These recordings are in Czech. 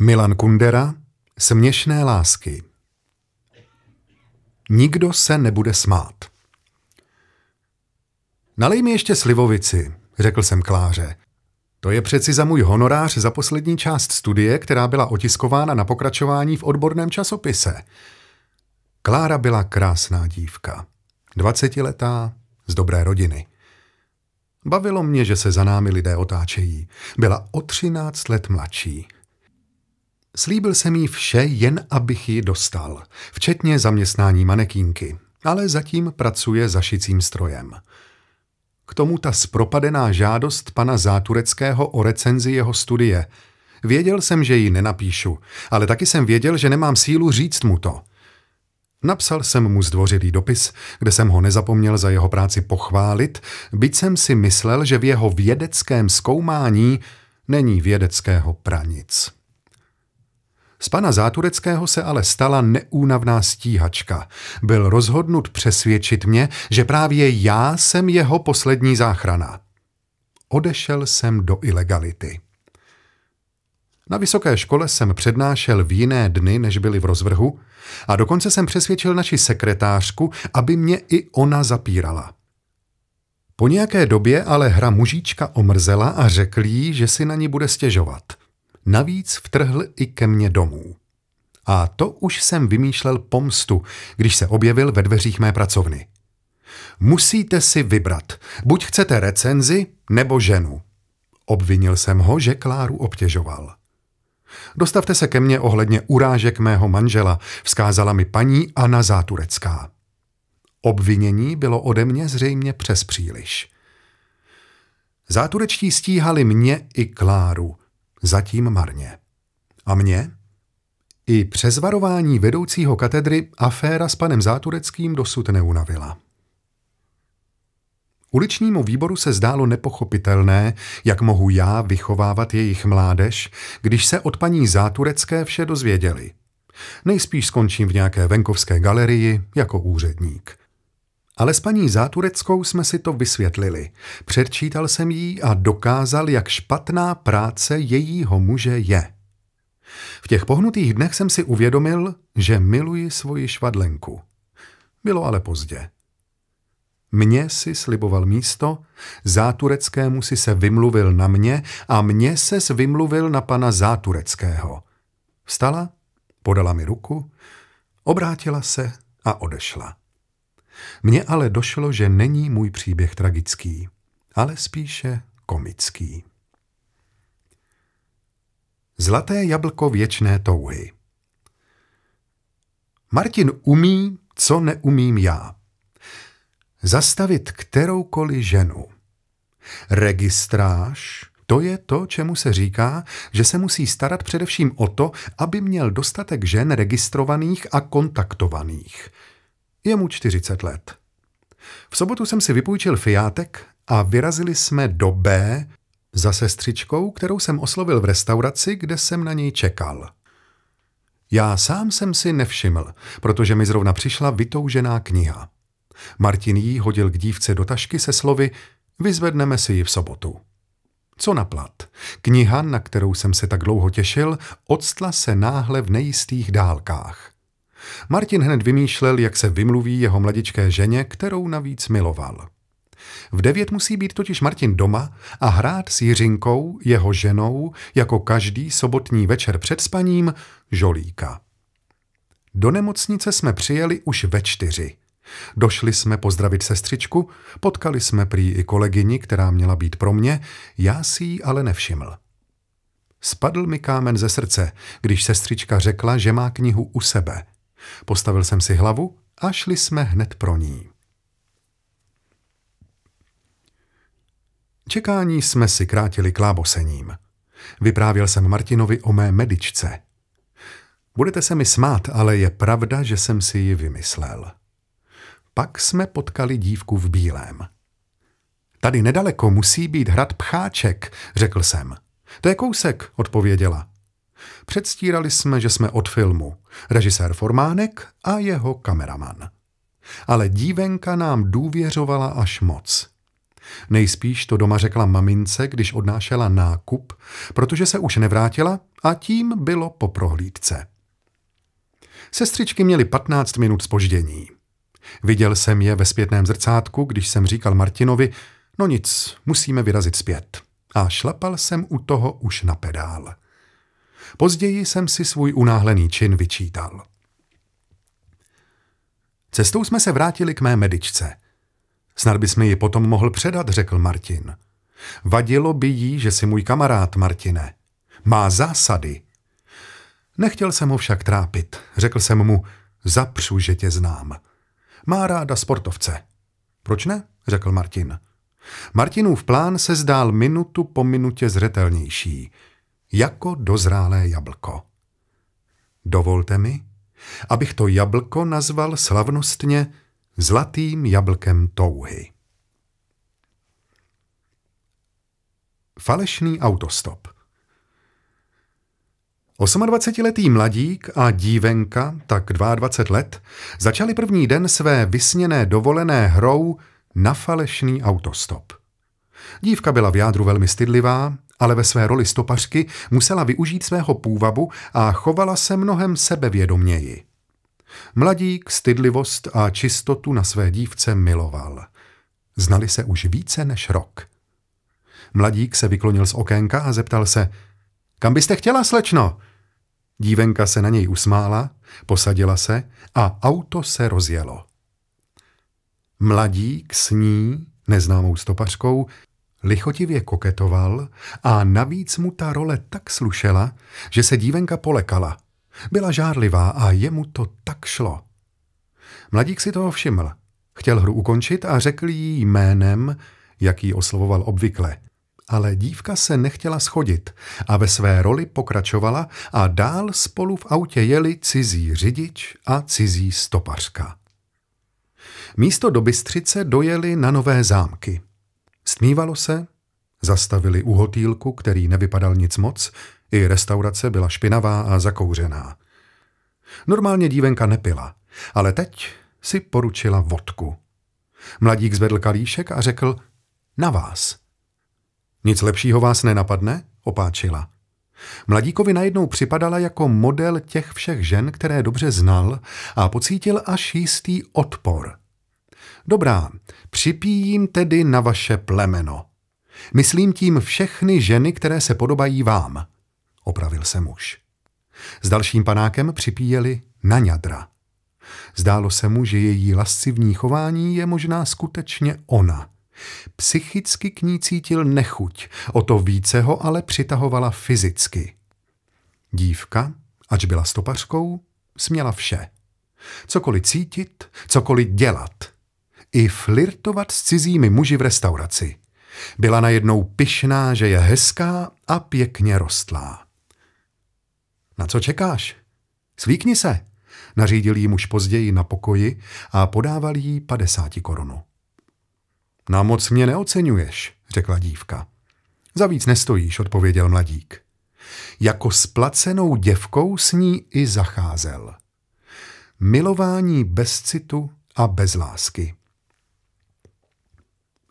Milan Kundera, Směšné lásky. Nikdo se nebude smát. Nalej mi ještě slivovici, řekl jsem Kláře. To je přeci za můj honorář za poslední část studie, která byla otiskována na pokračování v odborném časopise. Klára byla krásná dívka. Dvacetiletá, z dobré rodiny. Bavilo mě, že se za námi lidé otáčejí. Byla o třináct let mladší. Slíbil jsem jí vše, jen abych ji dostal, včetně zaměstnání manekínky, ale zatím pracuje za šicím strojem. K tomu ta spropadená žádost pana Zátureckého o recenzi jeho studie. Věděl jsem, že ji nenapíšu, ale taky jsem věděl, že nemám sílu říct mu to. Napsal jsem mu zdvořilý dopis, kde jsem ho nezapomněl za jeho práci pochválit, byť jsem si myslel, že v jeho vědeckém zkoumání není vědeckého pranic. Z pana Zátureckého se ale stala neúnavná stíhačka. Byl rozhodnut přesvědčit mě, že právě já jsem jeho poslední záchrana. Odešel jsem do ilegality. Na vysoké škole jsem přednášel v jiné dny, než byly v rozvrhu, a dokonce jsem přesvědčil naši sekretářku, aby mě i ona zapírala. Po nějaké době ale hra mužíčka omrzela a řekl jí, že si na ní bude stěžovat – Navíc vtrhl i ke mně domů. A to už jsem vymýšlel pomstu, když se objevil ve dveřích mé pracovny. Musíte si vybrat, buď chcete recenzi, nebo ženu. Obvinil jsem ho, že Kláru obtěžoval. Dostavte se ke mně ohledně urážek mého manžela, vzkázala mi paní Anna Záturecká. Obvinění bylo ode mě zřejmě přes příliš. Záturečtí stíhali mě i Kláru. Zatím marně. A mě? I přes varování vedoucího katedry aféra s panem Zátureckým dosud neunavila. Uličnímu výboru se zdálo nepochopitelné, jak mohu já vychovávat jejich mládež, když se od paní Záturecké vše dozvěděli. Nejspíš skončím v nějaké venkovské galerii jako úředník. Ale s paní Zátureckou jsme si to vysvětlili. Předčítal jsem jí a dokázal, jak špatná práce jejího muže je. V těch pohnutých dnech jsem si uvědomil, že miluji svoji švadlenku. Bylo ale pozdě. Mně si sliboval místo, Zátureckému si se vymluvil na mě a mně se vymluvil na pana Zátureckého. Vstala, podala mi ruku, obrátila se a odešla. Mně ale došlo, že není můj příběh tragický, ale spíše komický. Zlaté jablko věčné touhy Martin umí, co neumím já. Zastavit kteroukoliv ženu. Registráž, to je to, čemu se říká, že se musí starat především o to, aby měl dostatek žen registrovaných a kontaktovaných – je mu 40 let. V sobotu jsem si vypůjčil fiátek a vyrazili jsme do B za sestřičkou, kterou jsem oslovil v restauraci, kde jsem na něj čekal. Já sám jsem si nevšiml, protože mi zrovna přišla vytoužená kniha. Martin jí hodil k dívce do tašky se slovy Vyzvedneme si ji v sobotu. Co na plat? Kniha, na kterou jsem se tak dlouho těšil, odstla se náhle v nejistých dálkách. Martin hned vymýšlel, jak se vymluví jeho mladičké ženě, kterou navíc miloval. V devět musí být totiž Martin doma a hrát s Jiřinkou, jeho ženou, jako každý sobotní večer před spaním, žolíka. Do nemocnice jsme přijeli už ve čtyři. Došli jsme pozdravit sestřičku, potkali jsme prý i kolegyni, která měla být pro mě, já si ji ale nevšiml. Spadl mi kámen ze srdce, když sestřička řekla, že má knihu u sebe – Postavil jsem si hlavu a šli jsme hned pro ní. Čekání jsme si krátili klábosením. Vyprávěl jsem Martinovi o mé medičce. Budete se mi smát, ale je pravda, že jsem si ji vymyslel. Pak jsme potkali dívku v bílém. Tady nedaleko musí být hrad Pcháček, řekl jsem. To je kousek, odpověděla. Předstírali jsme, že jsme od filmu. Režisér Formánek a jeho kameraman. Ale dívenka nám důvěřovala až moc. Nejspíš to doma řekla mamince, když odnášela nákup, protože se už nevrátila a tím bylo po prohlídce. Sestřičky měly 15 minut spoždění. Viděl jsem je ve zpětném zrcátku, když jsem říkal Martinovi, no nic, musíme vyrazit zpět. A šlapal jsem u toho už na pedál. Později jsem si svůj unáhlený čin vyčítal. Cestou jsme se vrátili k mé medičce. Snad bys mi ji potom mohl předat, řekl Martin. Vadilo by jí, že si můj kamarád, Martine. Má zásady. Nechtěl jsem ho však trápit. Řekl jsem mu, zapřu, že tě znám. Má ráda sportovce. Proč ne? řekl Martin. Martinův plán se zdál minutu po minutě zřetelnější – jako dozrálé jablko. Dovolte mi, abych to jablko nazval slavnostně zlatým jablkem touhy. Falešný autostop 28-letý mladík a dívenka, tak 22 let, začali první den své vysněné dovolené hrou na falešný autostop. Dívka byla v jádru velmi stydlivá, ale ve své roli stopařky musela využít svého půvabu a chovala se mnohem sebevědoměji. Mladík stydlivost a čistotu na své dívce miloval. Znali se už více než rok. Mladík se vyklonil z okénka a zeptal se, kam byste chtěla, slečno? Dívenka se na něj usmála, posadila se a auto se rozjelo. Mladík s ní, neznámou stopařkou, lichotivě koketoval a navíc mu ta role tak slušela, že se dívenka polekala. Byla žárlivá a jemu to tak šlo. Mladík si toho všiml. Chtěl hru ukončit a řekl jí jménem, jaký oslovoval obvykle. Ale dívka se nechtěla schodit a ve své roli pokračovala a dál spolu v autě jeli cizí řidič a cizí stopařka. Místo do Bystřice dojeli na nové zámky – Smívalo se, zastavili u hotýlku, který nevypadal nic moc, i restaurace byla špinavá a zakouřená. Normálně dívenka nepila, ale teď si poručila vodku. Mladík zvedl kalíšek a řekl, na vás. Nic lepšího vás nenapadne? opáčila. Mladíkovi najednou připadala jako model těch všech žen, které dobře znal a pocítil až jistý odpor. Dobrá, Připíjím tedy na vaše plemeno. Myslím tím všechny ženy, které se podobají vám, opravil se muž. S dalším panákem připíjeli na ňadra. Zdálo se mu, že její lascivní chování je možná skutečně ona. Psychicky k ní cítil nechuť, o to více ho ale přitahovala fyzicky. Dívka, ač byla stopařkou, směla vše. Cokoliv cítit, cokoliv dělat – i flirtovat s cizími muži v restauraci. Byla najednou pyšná, že je hezká a pěkně rostlá. Na co čekáš? Svíkni se, nařídil jí muž později na pokoji a podával jí 50 korunu. Na moc mě neocenuješ, řekla dívka. Za víc nestojíš, odpověděl mladík. Jako splacenou děvkou s ní i zacházel. Milování bez citu a bez lásky.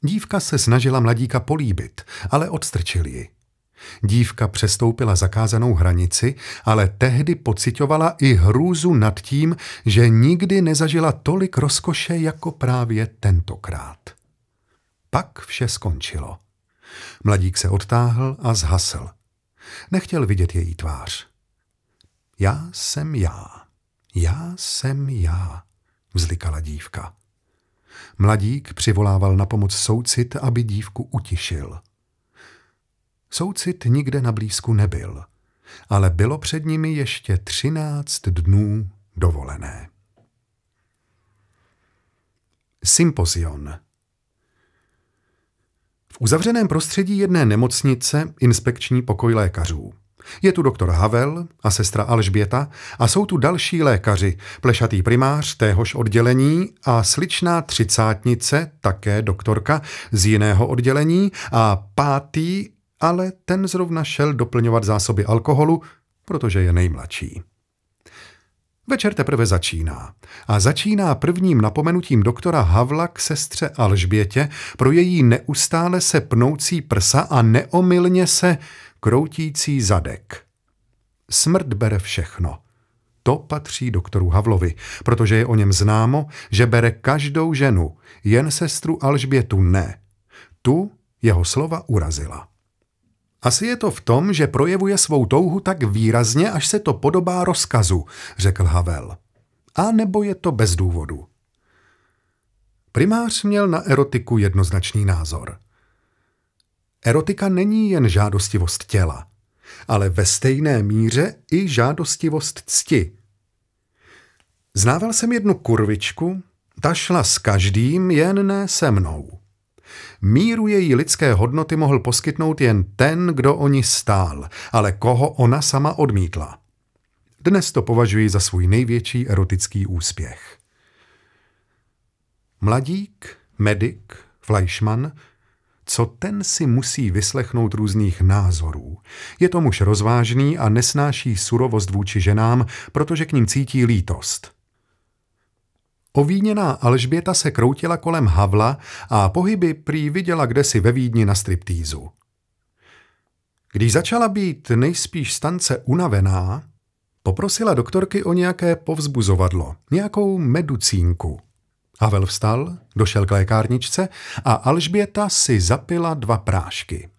Dívka se snažila mladíka políbit, ale odstrčil ji. Dívka přestoupila zakázanou hranici, ale tehdy pocitovala i hrůzu nad tím, že nikdy nezažila tolik rozkoše jako právě tentokrát. Pak vše skončilo. Mladík se odtáhl a zhasl. Nechtěl vidět její tvář. Já jsem já, já jsem já, vzlikala dívka. Mladík přivolával na pomoc soucit, aby dívku utišil. Soucit nikde na blízku nebyl, ale bylo před nimi ještě třináct dnů dovolené. Sympozion V uzavřeném prostředí jedné nemocnice inspekční pokoj lékařů. Je tu doktor Havel a sestra Alžběta a jsou tu další lékaři, plešatý primář téhož oddělení a sličná třicátnice, také doktorka z jiného oddělení a pátý, ale ten zrovna šel doplňovat zásoby alkoholu, protože je nejmladší. Večer teprve začíná. A začíná prvním napomenutím doktora Havla k sestře Alžbětě pro její neustále se pnoucí prsa a neomylně se kroutící zadek. Smrt bere všechno. To patří doktoru Havlovi, protože je o něm známo, že bere každou ženu, jen sestru Alžbětu ne. Tu jeho slova urazila. Asi je to v tom, že projevuje svou touhu tak výrazně, až se to podobá rozkazu, řekl Havel. A nebo je to bez důvodu. Primář měl na erotiku jednoznačný názor. Erotika není jen žádostivost těla, ale ve stejné míře i žádostivost cti. Znával jsem jednu kurvičku, ta šla s každým, jen ne se mnou. Míru její lidské hodnoty mohl poskytnout jen ten, kdo o ní stál, ale koho ona sama odmítla. Dnes to považuji za svůj největší erotický úspěch. Mladík, medic, Fleischmann, co ten si musí vyslechnout různých názorů. Je to muž rozvážný a nesnáší surovost vůči ženám, protože k ním cítí lítost – Ovíněná Alžběta se kroutila kolem Havla a pohyby prý viděla kdesi ve Vídni na striptýzu. Když začala být nejspíš stance unavená, poprosila doktorky o nějaké povzbuzovadlo, nějakou meducínku. Havel vstal, došel k lékárničce a Alžběta si zapila dva prášky.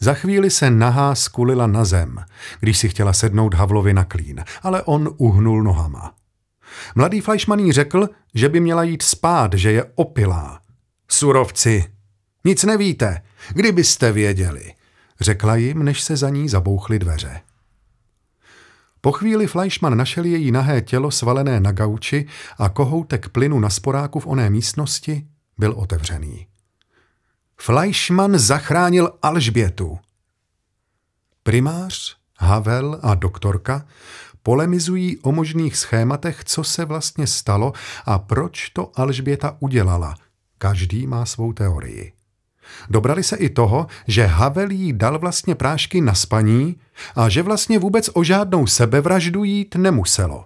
Za chvíli se nahá skulila na zem, když si chtěla sednout Havlovi na klín, ale on uhnul nohama. Mladý Fleischmann jí řekl, že by měla jít spát, že je opilá. Surovci, nic nevíte, kdybyste věděli, řekla jim, než se za ní zabouchly dveře. Po chvíli Fleischmann našel její nahé tělo svalené na gauči a kohoutek plynu na sporáku v oné místnosti byl otevřený. Fleischmann zachránil Alžbětu. Primář, Havel a doktorka polemizují o možných schématech, co se vlastně stalo a proč to Alžběta udělala. Každý má svou teorii. Dobrali se i toho, že Havel jí dal vlastně prášky na spaní a že vlastně vůbec o žádnou sebevraždu jít nemuselo.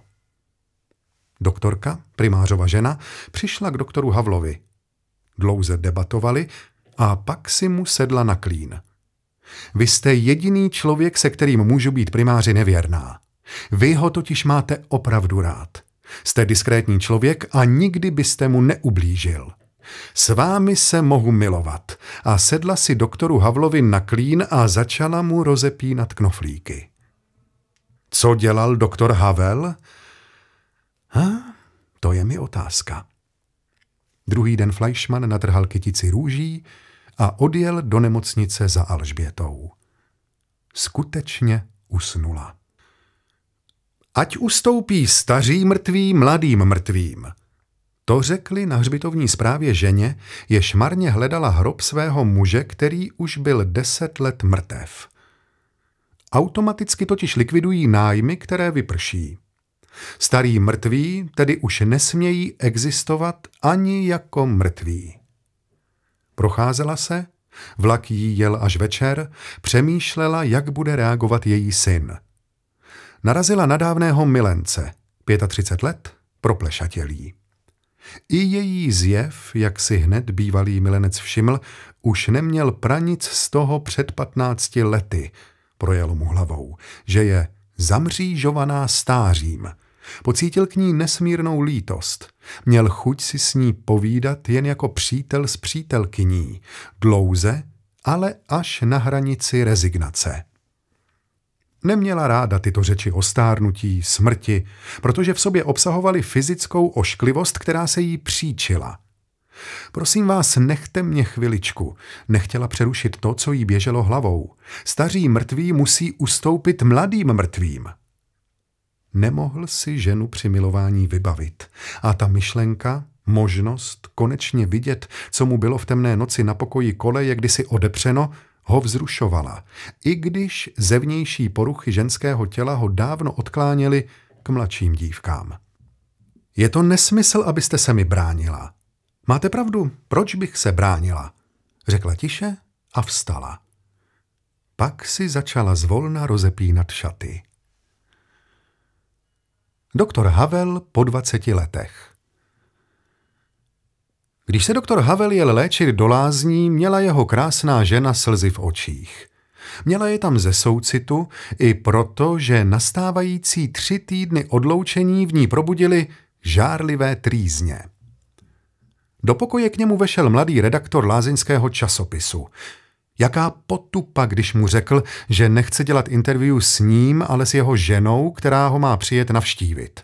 Doktorka, primářova žena, přišla k doktoru Havlovi. Dlouze debatovali a pak si mu sedla na klín. Vy jste jediný člověk, se kterým můžu být primáři nevěrná. Vy ho totiž máte opravdu rád. Jste diskrétní člověk a nikdy byste mu neublížil. S vámi se mohu milovat. A sedla si doktoru Havlovi na klín a začala mu rozepínat knoflíky. Co dělal doktor Havel? Ha? To je mi otázka. Druhý den Fleischmann natrhal kytici růží a odjel do nemocnice za Alžbětou. Skutečně usnula. Ať ustoupí staří mrtví mladým mrtvým. To řekli na hřbitovní zprávě ženě, jež marně hledala hrob svého muže, který už byl deset let mrtev. Automaticky totiž likvidují nájmy, které vyprší. Starý mrtví tedy už nesmějí existovat ani jako mrtví. Procházela se, vlak jí jel až večer, přemýšlela, jak bude reagovat její syn – narazila na dávného milence, 35 let, proplešatělý. I její zjev, jak si hned bývalý milenec všiml, už neměl pranic z toho před patnácti lety, projelo mu hlavou, že je zamřížovaná stářím. Pocítil k ní nesmírnou lítost. Měl chuť si s ní povídat jen jako přítel s přítelkyní, dlouze, ale až na hranici rezignace. Neměla ráda tyto řeči o stárnutí, smrti, protože v sobě obsahovali fyzickou ošklivost, která se jí příčila. Prosím vás, nechte mě chviličku. Nechtěla přerušit to, co jí běželo hlavou. Staří mrtví musí ustoupit mladým mrtvým. Nemohl si ženu při milování vybavit. A ta myšlenka, možnost konečně vidět, co mu bylo v temné noci na pokoji koleje kdysi odepřeno, ho vzrušovala, i když zevnější poruchy ženského těla ho dávno odkláněly k mladším dívkám. Je to nesmysl, abyste se mi bránila. Máte pravdu, proč bych se bránila? Řekla tiše a vstala. Pak si začala zvolna rozepínat šaty. Doktor Havel po 20 letech. Když se doktor Havel jel léčit do lázní, měla jeho krásná žena slzy v očích. Měla je tam ze soucitu i proto, že nastávající tři týdny odloučení v ní probudili žárlivé trýzně. Do pokoje k němu vešel mladý redaktor lázeňského časopisu. Jaká potupa, když mu řekl, že nechce dělat interview s ním, ale s jeho ženou, která ho má přijet navštívit.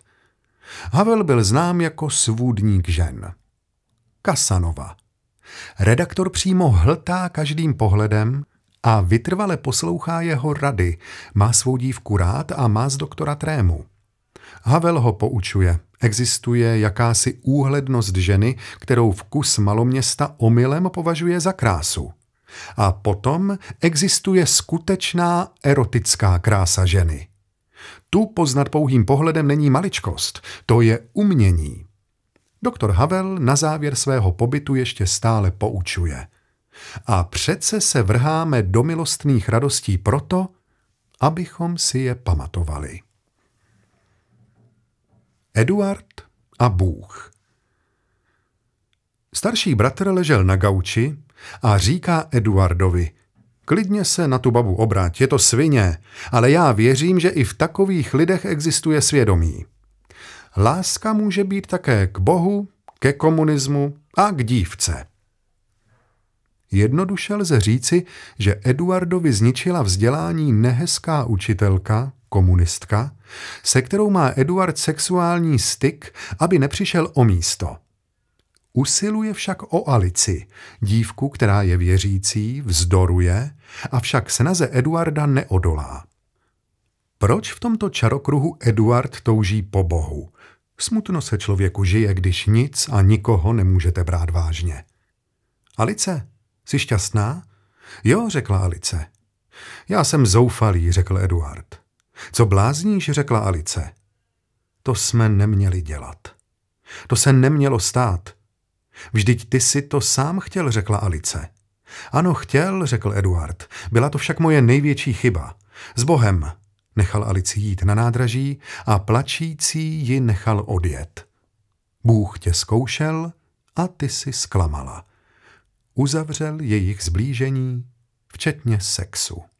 Havel byl znám jako svůdník žen. Kasanova. Redaktor přímo hltá každým pohledem a vytrvale poslouchá jeho rady, má svou dívku rád a má z doktora trému. Havel ho poučuje. Existuje jakási úhlednost ženy, kterou vkus maloměsta omylem považuje za krásu. A potom existuje skutečná erotická krása ženy. Tu poznat pouhým pohledem není maličkost, to je umění. Doktor Havel na závěr svého pobytu ještě stále poučuje. A přece se vrháme do milostných radostí proto, abychom si je pamatovali. Eduard a Bůh Starší bratr ležel na gauči a říká Eduardovi, klidně se na tu babu obrát. je to svině, ale já věřím, že i v takových lidech existuje svědomí. Láska může být také k Bohu, ke komunismu a k dívce. Jednoduše lze říci, že Eduardovi zničila vzdělání nehezká učitelka, komunistka, se kterou má Eduard sexuální styk, aby nepřišel o místo. Usiluje však o Alici, dívku, která je věřící, vzdoruje, avšak snaze Eduarda neodolá. Proč v tomto čarokruhu Eduard touží po Bohu? Smutno se člověku žije, když nic a nikoho nemůžete brát vážně. Alice, jsi šťastná? Jo, řekla Alice. Já jsem zoufalý, řekl Eduard. Co blázníš, řekla Alice. To jsme neměli dělat. To se nemělo stát. Vždyť ty si to sám chtěl, řekla Alice. Ano, chtěl, řekl Eduard. Byla to však moje největší chyba. S Bohem, Nechal Alici jít na nádraží a plačící ji nechal odjet. Bůh tě zkoušel a ty si zklamala. Uzavřel jejich zblížení, včetně sexu.